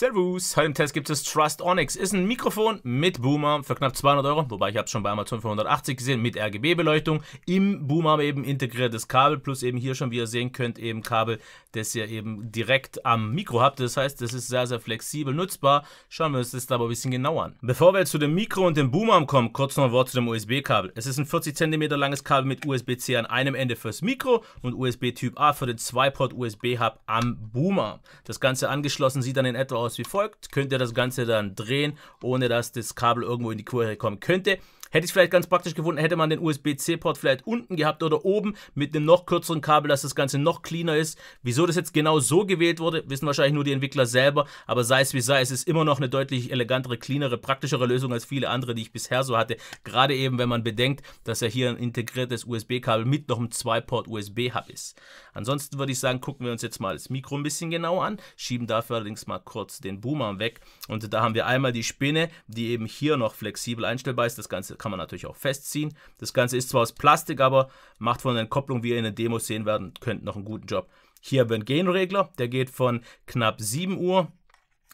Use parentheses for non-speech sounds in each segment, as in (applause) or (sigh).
Servus. Heute im Test gibt es Trust Onyx. Ist ein Mikrofon mit Boomer für knapp 200 Euro, wobei ich habe es schon bei Amazon für 180 gesehen, mit RGB-Beleuchtung. Im Boomer eben integriertes Kabel plus eben hier schon, wie ihr sehen könnt, eben Kabel, das ihr eben direkt am Mikro habt. Das heißt, das ist sehr, sehr flexibel nutzbar. Schauen wir uns das da aber ein bisschen genauer an. Bevor wir jetzt zu dem Mikro und dem Boomer kommen, kurz noch ein Wort zu dem USB-Kabel. Es ist ein 40 cm langes Kabel mit USB-C an einem Ende fürs Mikro und USB-Typ A für den 2-Port USB-Hub am Boomer. Das Ganze angeschlossen sieht dann in etwa aus aus wie folgt. Könnt ihr das Ganze dann drehen, ohne dass das Kabel irgendwo in die Kurve kommen könnte. Hätte ich vielleicht ganz praktisch gefunden, hätte man den USB-C-Port vielleicht unten gehabt oder oben mit einem noch kürzeren Kabel, dass das Ganze noch cleaner ist. Wieso das jetzt genau so gewählt wurde, wissen wahrscheinlich nur die Entwickler selber, aber sei es wie sei, es ist immer noch eine deutlich elegantere, cleanere, praktischere Lösung als viele andere, die ich bisher so hatte. Gerade eben, wenn man bedenkt, dass ja hier ein integriertes USB-Kabel mit noch einem 2-Port USB-Hub ist. Ansonsten würde ich sagen, gucken wir uns jetzt mal das Mikro ein bisschen genau an, schieben dafür allerdings mal kurz den Boomer weg und da haben wir einmal die Spinne, die eben hier noch flexibel einstellbar ist. Das Ganze kann man natürlich auch festziehen. Das Ganze ist zwar aus Plastik, aber macht von der Entkopplung, wie ihr in den Demos sehen werdet, könnt, noch einen guten Job. Hier haben wir einen Genregler, der geht von knapp 7 Uhr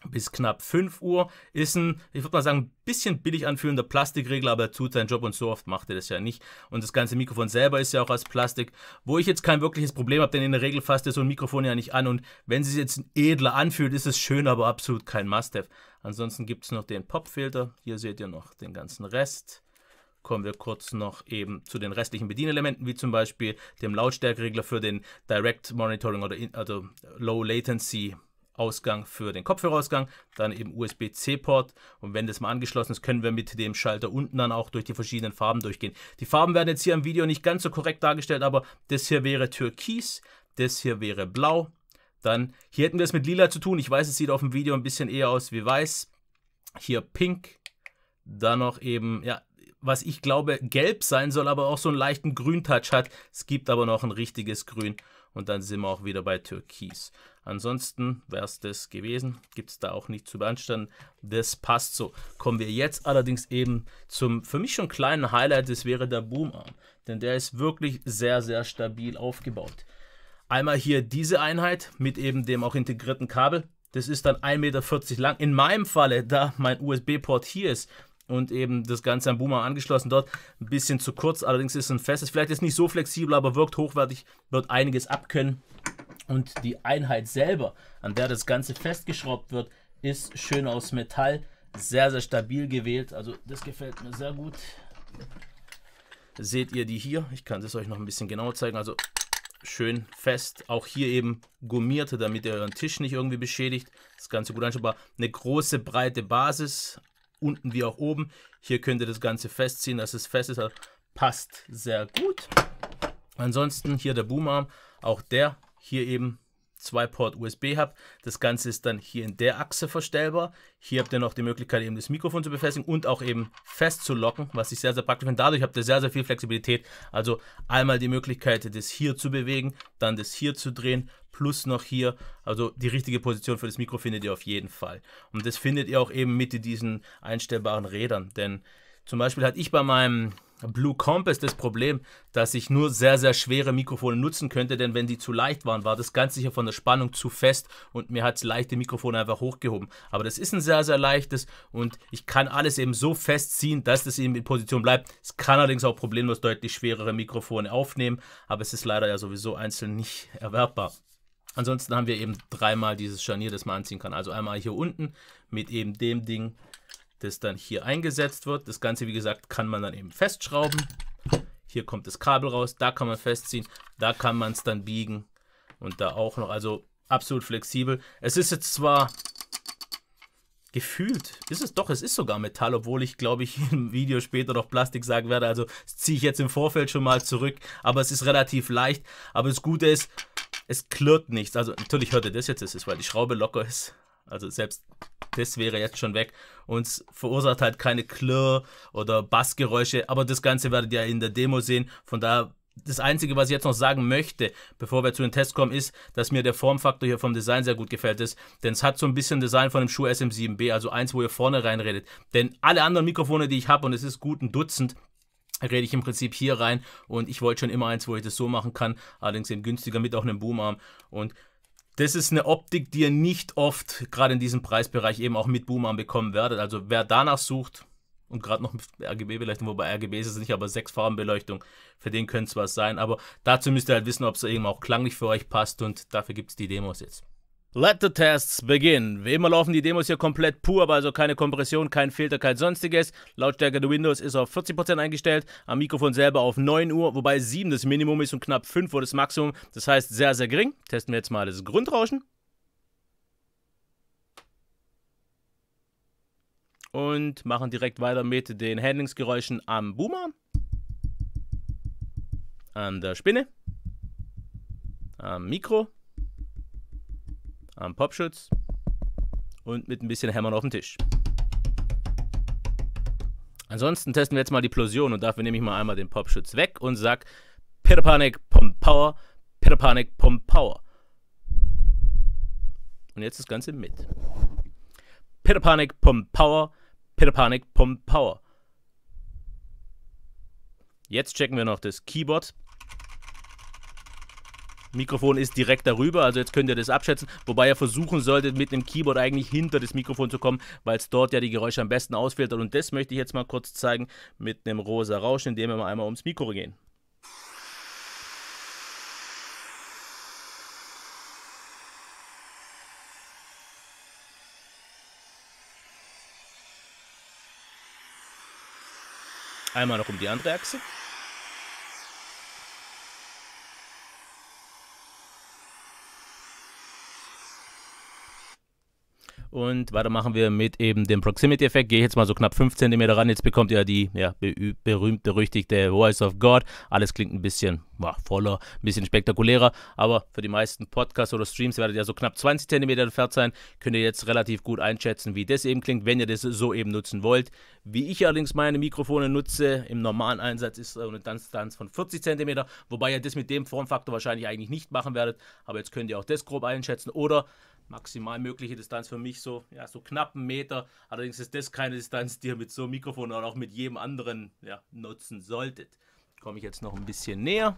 bis knapp 5 Uhr. Ist ein, ich würde mal sagen, ein bisschen billig anfühlender Plastikregler, aber er tut seinen Job und so oft macht er das ja nicht. Und das ganze Mikrofon selber ist ja auch aus Plastik, wo ich jetzt kein wirkliches Problem habe, denn in der Regel fasst ihr so ein Mikrofon ja nicht an. Und wenn es sich jetzt edler anfühlt, ist es schön, aber absolut kein Must-Have. Ansonsten gibt es noch den Popfilter. Hier seht ihr noch den ganzen Rest kommen wir kurz noch eben zu den restlichen Bedienelementen, wie zum Beispiel dem Lautstärkeregler für den Direct Monitoring oder in, also Low Latency Ausgang für den Kopfhörerausgang, dann eben USB-C-Port und wenn das mal angeschlossen ist, können wir mit dem Schalter unten dann auch durch die verschiedenen Farben durchgehen. Die Farben werden jetzt hier im Video nicht ganz so korrekt dargestellt, aber das hier wäre Türkis, das hier wäre Blau, dann hier hätten wir es mit Lila zu tun, ich weiß, es sieht auf dem Video ein bisschen eher aus wie Weiß, hier Pink, dann noch eben, ja, was ich glaube gelb sein soll, aber auch so einen leichten Grün-Touch hat. Es gibt aber noch ein richtiges Grün und dann sind wir auch wieder bei Türkis. Ansonsten wäre es das gewesen. Gibt es da auch nicht zu beanstanden. Das passt so. Kommen wir jetzt allerdings eben zum für mich schon kleinen Highlight. Das wäre der Boomarm. Denn der ist wirklich sehr, sehr stabil aufgebaut. Einmal hier diese Einheit mit eben dem auch integrierten Kabel. Das ist dann 1,40 Meter lang. In meinem Falle, da mein USB-Port hier ist, und eben das Ganze am Boomer angeschlossen dort. Ein bisschen zu kurz, allerdings ist es ein festes, vielleicht ist nicht so flexibel, aber wirkt hochwertig, wird einiges abkönnen. Und die Einheit selber, an der das Ganze festgeschraubt wird, ist schön aus Metall, sehr, sehr stabil gewählt. Also das gefällt mir sehr gut. Seht ihr die hier? Ich kann das euch noch ein bisschen genauer zeigen. Also schön fest. Auch hier eben gummierte, damit ihr euren Tisch nicht irgendwie beschädigt. Das Ganze gut anschaubbar. Eine große, breite Basis, unten wie auch oben. Hier könnt ihr das Ganze festziehen, dass es fest ist. passt sehr gut. Ansonsten hier der Boomarm, auch der hier eben 2-Port-USB habt. Das Ganze ist dann hier in der Achse verstellbar. Hier habt ihr noch die Möglichkeit, eben das Mikrofon zu befestigen und auch eben festzulocken, was ich sehr, sehr praktisch finde. Dadurch habt ihr sehr, sehr viel Flexibilität. Also einmal die Möglichkeit, das hier zu bewegen, dann das hier zu drehen, plus noch hier. Also die richtige Position für das Mikro findet ihr auf jeden Fall. Und das findet ihr auch eben mit diesen einstellbaren Rädern, denn zum Beispiel hatte ich bei meinem Blue Compass das Problem, dass ich nur sehr, sehr schwere Mikrofone nutzen könnte, denn wenn die zu leicht waren, war das ganz sicher von der Spannung zu fest und mir hat es leichte Mikrofone einfach hochgehoben. Aber das ist ein sehr, sehr leichtes und ich kann alles eben so festziehen, dass das eben in Position bleibt. Es kann allerdings auch problemlos deutlich schwerere Mikrofone aufnehmen, aber es ist leider ja sowieso einzeln nicht erwerbbar. Ansonsten haben wir eben dreimal dieses Scharnier, das man anziehen kann. Also einmal hier unten mit eben dem Ding das dann hier eingesetzt wird. Das Ganze, wie gesagt, kann man dann eben festschrauben. Hier kommt das Kabel raus, da kann man festziehen, da kann man es dann biegen und da auch noch. Also absolut flexibel. Es ist jetzt zwar gefühlt, ist es doch, es ist sogar Metall, obwohl ich glaube ich (laughs) im Video später noch Plastik sagen werde. Also ziehe ich jetzt im Vorfeld schon mal zurück, aber es ist relativ leicht. Aber das Gute ist, es klirrt nichts. Also natürlich hört ihr das jetzt, es ist, weil die Schraube locker ist. Also selbst das wäre jetzt schon weg und es verursacht halt keine Klirr oder Bassgeräusche, aber das Ganze werdet ihr in der Demo sehen. Von daher, das Einzige, was ich jetzt noch sagen möchte, bevor wir zu den Tests kommen, ist, dass mir der Formfaktor hier vom Design sehr gut gefällt ist, denn es hat so ein bisschen Design von dem Schuh SM7B, also eins, wo ihr vorne reinredet. Denn alle anderen Mikrofone, die ich habe, und es ist gut ein Dutzend, rede ich im Prinzip hier rein und ich wollte schon immer eins, wo ich das so machen kann, allerdings eben günstiger mit auch einem Boomarm und das ist eine Optik, die ihr nicht oft gerade in diesem Preisbereich eben auch mit Boomern bekommen werdet. Also wer danach sucht und gerade noch mit RGB-Beleuchtung, wobei RGB ist es nicht, aber sechs Farbenbeleuchtung, für den könnte es was sein. Aber dazu müsst ihr halt wissen, ob es eben auch klanglich für euch passt und dafür gibt es die Demos jetzt. Let the tests begin. Wie immer laufen die Demos hier komplett pur, aber also keine Kompression, kein Filter, kein sonstiges. Lautstärke der Windows ist auf 40% eingestellt, am Mikrofon selber auf 9 Uhr, wobei 7 das Minimum ist und knapp 5 Uhr das Maximum. Das heißt sehr, sehr gering. Testen wir jetzt mal das Grundrauschen. Und machen direkt weiter mit den Handlingsgeräuschen am Boomer, an der Spinne, am Mikro am Popschutz und mit ein bisschen Hämmern auf den Tisch. Ansonsten testen wir jetzt mal die Plosion und dafür nehme ich mal einmal den Popschutz weg und sag Pirapanic Pump Power, Pirapanic Pump Power. Und jetzt das Ganze mit. Pirapanic Pump Power, Pirapanic Pump Power. Jetzt checken wir noch das Keyboard. Mikrofon ist direkt darüber, also jetzt könnt ihr das abschätzen. Wobei ihr versuchen solltet, mit einem Keyboard eigentlich hinter das Mikrofon zu kommen, weil es dort ja die Geräusche am besten ausfiltert. Und das möchte ich jetzt mal kurz zeigen mit einem rosa Rauschen, indem wir mal einmal ums Mikro gehen. Einmal noch um die andere Achse. Und weiter machen wir mit eben dem Proximity-Effekt. Gehe jetzt mal so knapp 5 cm ran. Jetzt bekommt ihr die ja, berühmt-berüchtigte Voice of God. Alles klingt ein bisschen boah, voller, ein bisschen spektakulärer. Aber für die meisten Podcasts oder Streams werdet ihr so knapp 20 cm entfernt sein. Könnt ihr jetzt relativ gut einschätzen, wie das eben klingt, wenn ihr das so eben nutzen wollt. Wie ich allerdings meine Mikrofone nutze, im normalen Einsatz ist eine Distanz von 40 cm. Wobei ihr das mit dem Formfaktor wahrscheinlich eigentlich nicht machen werdet. Aber jetzt könnt ihr auch das grob einschätzen. Oder maximal mögliche Distanz für mich so, ja, so knapp einen Meter. Allerdings ist das keine Distanz, die ihr mit so einem Mikrofon oder auch mit jedem anderen ja, nutzen solltet. Komme ich jetzt noch ein bisschen näher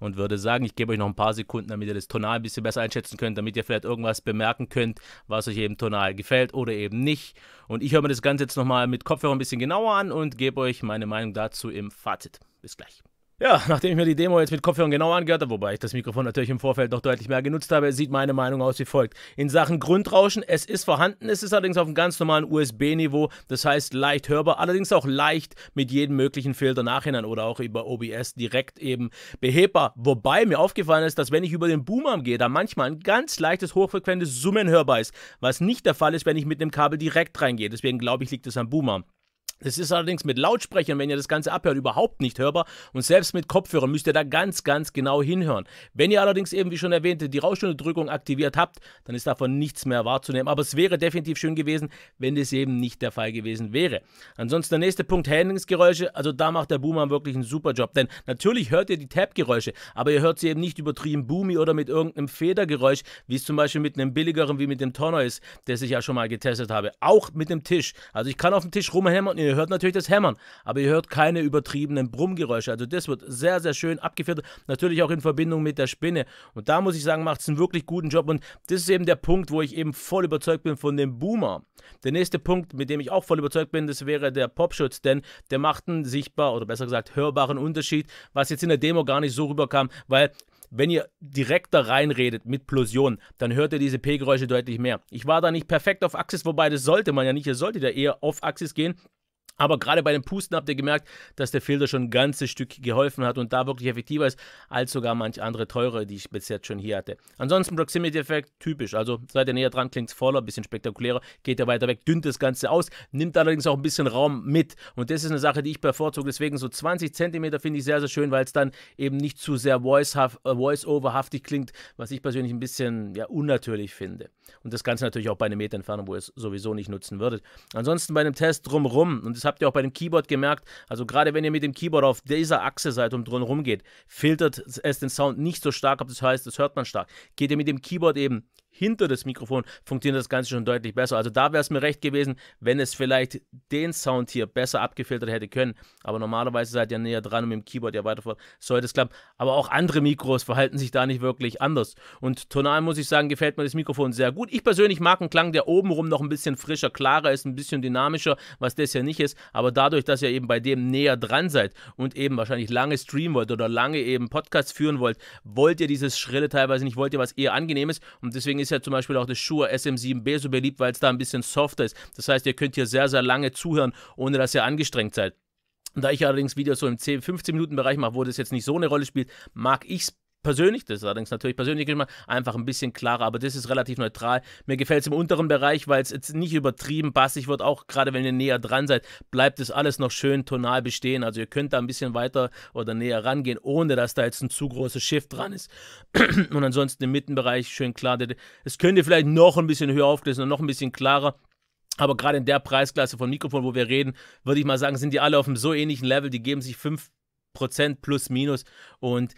und würde sagen, ich gebe euch noch ein paar Sekunden, damit ihr das Tonal ein bisschen besser einschätzen könnt, damit ihr vielleicht irgendwas bemerken könnt, was euch eben tonal gefällt oder eben nicht. Und ich höre mir das Ganze jetzt nochmal mit Kopfhörer ein bisschen genauer an und gebe euch meine Meinung dazu im Fazit. Bis gleich. Ja, (laughs) nachdem ich mir die Demo jetzt mit Kopfhörern genau angehört habe, wobei ich das Mikrofon natürlich im Vorfeld noch deutlich mehr genutzt habe, sieht meine Meinung aus wie folgt. In Sachen Grundrauschen, es ist vorhanden, es ist allerdings auf einem ganz normalen USB-Niveau, das heißt leicht hörbar, allerdings auch leicht mit jedem möglichen Filter nachhinein oder auch über OBS direkt eben behebbar. Wobei mir aufgefallen ist, dass wenn ich über den Boomarm gehe, da manchmal ein ganz leichtes hochfrequentes Summen hörbar ist, was nicht der Fall ist, wenn ich mit dem Kabel direkt reingehe. Deswegen glaube ich, liegt es am Boomarm. Das ist allerdings mit Lautsprechern, wenn ihr das Ganze abhört, überhaupt nicht hörbar und selbst mit Kopfhörern müsst ihr da ganz, ganz genau hinhören. Wenn ihr allerdings eben, wie schon erwähnt, die Rauschunterdrückung aktiviert habt, dann ist davon nichts mehr wahrzunehmen. Aber es wäre definitiv schön gewesen, wenn das eben nicht der Fall gewesen wäre. Ansonsten der nächste Punkt, Handlingsgeräusche. Also da macht der Boomer wirklich einen super Job, denn natürlich hört ihr die Tab-Geräusche, aber ihr hört sie eben nicht übertrieben boomy oder mit irgendeinem Federgeräusch, wie es zum Beispiel mit einem billigeren wie mit dem Tonner ist, das ich ja schon mal getestet habe. Auch mit dem Tisch. Also ich kann auf dem Tisch rumhämmern ihr hört natürlich das Hämmern, aber ihr hört keine übertriebenen Brummgeräusche. Also das wird sehr, sehr schön abgeführt, natürlich auch in Verbindung mit der Spinne. Und da muss ich sagen, macht es einen wirklich guten Job und das ist eben der Punkt, wo ich eben voll überzeugt bin von dem Boomer. Der nächste Punkt, mit dem ich auch voll überzeugt bin, das wäre der Popschutz, denn der macht einen sichtbar oder besser gesagt hörbaren Unterschied, was jetzt in der Demo gar nicht so rüberkam, weil wenn ihr direkt da reinredet mit Plosion, dann hört ihr diese P-Geräusche deutlich mehr. Ich war da nicht perfekt auf Axis, wobei das sollte man ja nicht. Ihr solltet ja eher auf Axis gehen aber gerade bei dem Pusten habt ihr gemerkt, dass der Filter schon ein ganzes Stück geholfen hat und da wirklich effektiver ist als sogar manche andere teure, die ich bis jetzt schon hier hatte. Ansonsten Proximity-Effekt typisch. Also seid ihr näher dran, klingt es voller, ein bisschen spektakulärer, geht ihr weiter weg, dünnt das Ganze aus, nimmt allerdings auch ein bisschen Raum mit. Und das ist eine Sache, die ich bevorzuge. Deswegen so 20 cm finde ich sehr, sehr schön, weil es dann eben nicht zu sehr äh, voice-over-haftig klingt, was ich persönlich ein bisschen ja, unnatürlich finde. Und das Ganze natürlich auch bei einer Meter Entfernung, wo ihr es sowieso nicht nutzen würdet. Ansonsten bei einem Test drumrum und das habt ihr auch bei dem Keyboard gemerkt. Also gerade wenn ihr mit dem Keyboard auf dieser Achse seid und drin rumgeht, filtert es den Sound nicht so stark ab. Das heißt, das hört man stark. Geht ihr mit dem Keyboard eben hinter das Mikrofon funktioniert das Ganze schon deutlich besser. Also da wäre es mir recht gewesen, wenn es vielleicht den Sound hier besser abgefiltert hätte können. Aber normalerweise seid ihr näher dran und mit dem Keyboard ja weiter vor, sollte es klappen. Aber auch andere Mikros verhalten sich da nicht wirklich anders. Und tonal muss ich sagen, gefällt mir das Mikrofon sehr gut. Ich persönlich mag einen Klang, der obenrum noch ein bisschen frischer, klarer ist, ein bisschen dynamischer, was das ja nicht ist. Aber dadurch, dass ihr eben bei dem näher dran seid und eben wahrscheinlich lange streamen wollt oder lange eben Podcasts führen wollt, wollt ihr dieses Schrille teilweise nicht, wollt ihr was eher angenehmes. Und deswegen ist ist ja zum Beispiel auch das Shure SM7B so beliebt, weil es da ein bisschen softer ist. Das heißt, ihr könnt hier sehr, sehr lange zuhören, ohne dass ihr angestrengt seid. Da ich allerdings Videos so im 10-15-Minuten-Bereich mache, wo das jetzt nicht so eine Rolle spielt, mag ich es persönlich, das ist allerdings natürlich persönlich gemacht, einfach ein bisschen klarer, aber das ist relativ neutral. Mir gefällt es im unteren Bereich, weil es jetzt nicht übertrieben bassig wird, auch gerade wenn ihr näher dran seid, bleibt es alles noch schön tonal bestehen. Also ihr könnt da ein bisschen weiter oder näher rangehen, ohne dass da jetzt ein zu großes Shift dran ist. (clears throat) Und ansonsten im Mittenbereich schön klar. Es könnt ihr vielleicht noch ein bisschen höher aufgelöst und noch ein bisschen klarer. Aber gerade in der Preisklasse von Mikrofon, wo wir reden, würde ich mal sagen, sind die alle auf einem so ähnlichen Level. Die geben sich 5% plus minus. Und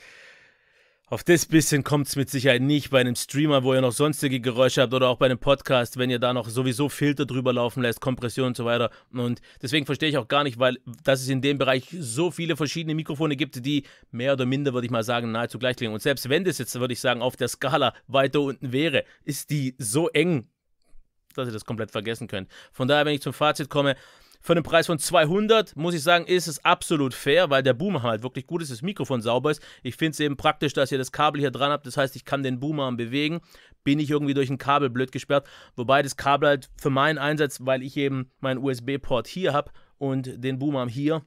auf das bisschen kommt es mit Sicherheit nicht bei einem Streamer, wo ihr noch sonstige Geräusche habt oder auch bei einem Podcast, wenn ihr da noch sowieso Filter drüber laufen lässt, Kompression und so weiter. Und deswegen verstehe ich auch gar nicht, weil dass es in dem Bereich so viele verschiedene Mikrofone gibt, die mehr oder minder, würde ich mal sagen, nahezu gleich klingen. Und selbst wenn das jetzt, würde ich sagen, auf der Skala weiter unten wäre, ist die so eng, dass ihr das komplett vergessen könnt. Von daher, wenn ich zum Fazit komme, für einen Preis von 200 muss ich sagen, ist es absolut fair, weil der Boomer halt wirklich gut ist, das Mikrofon sauber ist. Ich finde es eben praktisch, dass ihr das Kabel hier dran habt. Das heißt, ich kann den Boomer bewegen, bin ich irgendwie durch ein Kabel blöd gesperrt. Wobei das Kabel halt für meinen Einsatz, weil ich eben meinen USB-Port hier habe und den Boomer hier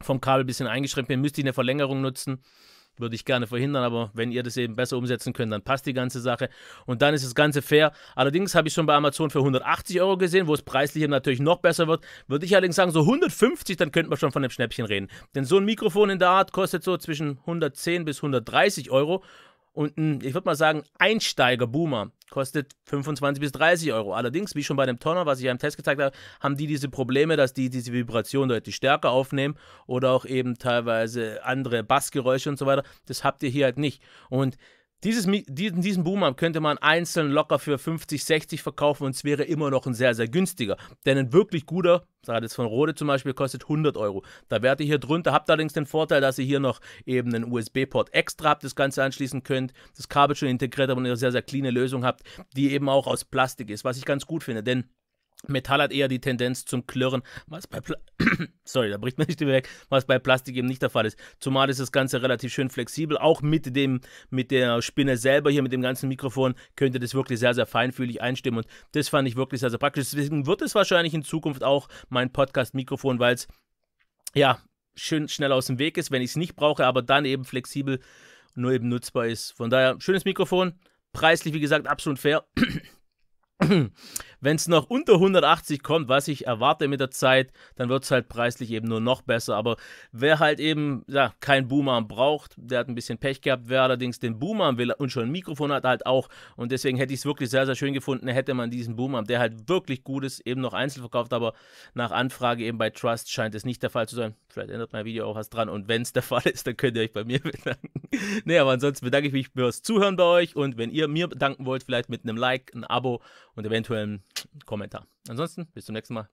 vom Kabel ein bisschen eingeschränkt bin, müsste ich eine Verlängerung nutzen würde ich gerne verhindern, aber wenn ihr das eben besser umsetzen könnt, dann passt die ganze Sache und dann ist das Ganze fair. Allerdings habe ich schon bei Amazon für 180 Euro gesehen, wo es preislich natürlich noch besser wird. Würde ich allerdings sagen, so 150, dann könnten wir schon von einem Schnäppchen reden. Denn so ein Mikrofon in der Art kostet so zwischen 110 bis 130 Euro und ein, ich würde mal sagen, Einsteiger-Boomer kostet 25 bis 30 Euro. Allerdings, wie schon bei dem Tonner, was ich ja im Test gezeigt habe, haben die diese Probleme, dass die diese Vibration deutlich stärker aufnehmen oder auch eben teilweise andere Bassgeräusche und so weiter. Das habt ihr hier halt nicht. Und dieses, diesen, diesen boom könnte man einzeln locker für 50, 60 verkaufen und es wäre immer noch ein sehr, sehr günstiger. Denn ein wirklich guter, sage jetzt von Rode zum Beispiel, kostet 100 Euro. Da wärt ihr hier drunter, habt allerdings den Vorteil, dass ihr hier noch eben einen USB-Port extra habt, das Ganze anschließen könnt, das Kabel schon integriert habt und eine sehr, sehr cleane Lösung habt, die eben auch aus Plastik ist, was ich ganz gut finde. Denn Metall hat eher die Tendenz zum Klirren, was bei, Pla (clears throat) Sorry, da bricht mir nicht weg, was bei Plastik eben nicht der Fall ist. Zumal ist das Ganze relativ schön flexibel, auch mit, dem, mit der Spinne selber hier, mit dem ganzen Mikrofon, könnte das wirklich sehr, sehr feinfühlig einstimmen und das fand ich wirklich sehr, sehr praktisch. Deswegen wird es wahrscheinlich in Zukunft auch mein Podcast-Mikrofon, weil es, ja, schön schnell aus dem Weg ist, wenn ich es nicht brauche, aber dann eben flexibel nur eben nutzbar ist. Von daher, schönes Mikrofon, preislich, wie gesagt, absolut fair. (clears throat) (clears throat) Wenn es noch unter 180 kommt, was ich erwarte mit der Zeit, dann wird es halt preislich eben nur noch besser. Aber wer halt eben ja, keinen Boomer braucht, der hat ein bisschen Pech gehabt. Wer allerdings den Boomarm will und schon ein Mikrofon hat, halt auch. Und deswegen hätte ich es wirklich sehr, sehr schön gefunden, hätte man diesen Boomarm, der halt wirklich gut ist, eben noch einzeln verkauft. Aber nach Anfrage eben bei Trust scheint es nicht der Fall zu sein. Vielleicht ändert mein Video auch was dran. Und wenn es der (laughs) Fall ist, dann könnt ihr euch bei mir (laughs) bedanken. nee, aber ansonsten bedanke ich mich fürs Zuhören bei euch. Und wenn ihr mir bedanken wollt, vielleicht mit einem Like, einem Abo und eventuell einen Kommentar. Ansonsten bis zum nächsten Mal.